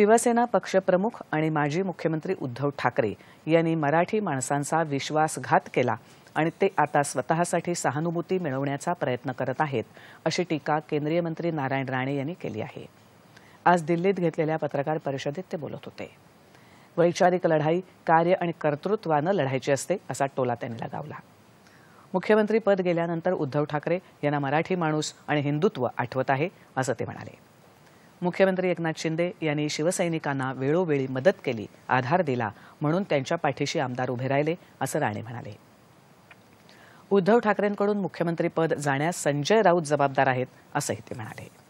शिवसेना पक्षप्रमुख आणि माजी मुख्यमंत्री उद्धव ठाकरे यांनी मराठी माणसांचा विश्वासघात केला आणि ते आता स्वतःसाठी सहानुभूती मिळवण्याचा प्रयत्न करत आहेत अशी टीका केंद्रीय मंत्री नारायण राणे यांनी केली आहे आज दिल्लीत घेतलेल्या पत्रकार परिषदेत ते बोलत होते वैचारिक लढाई कार्य आणि कर्तृत्वानं लढायची असते असा टोला त्यांनी लगावला मुख्यमंत्री पद गेल्यानंतर उद्धव ठाकरे यांना मराठी माणूस आणि हिंदुत्व आठवत आहे असं ते म्हणाले मुख्यमंत्री एकनाथ शिंदे यांनी शिवसैनिकांना वेळोवेळी मदत केली आधार दिला म्हणून त्यांच्या पाठीशी आमदार उभे राहिले असं राणे म्हणाले उद्धव ठाकरेंकडून मुख्यमंत्रीपद जाण्यास संजय राऊत जबाबदार आहेत असंही ते म्हणाले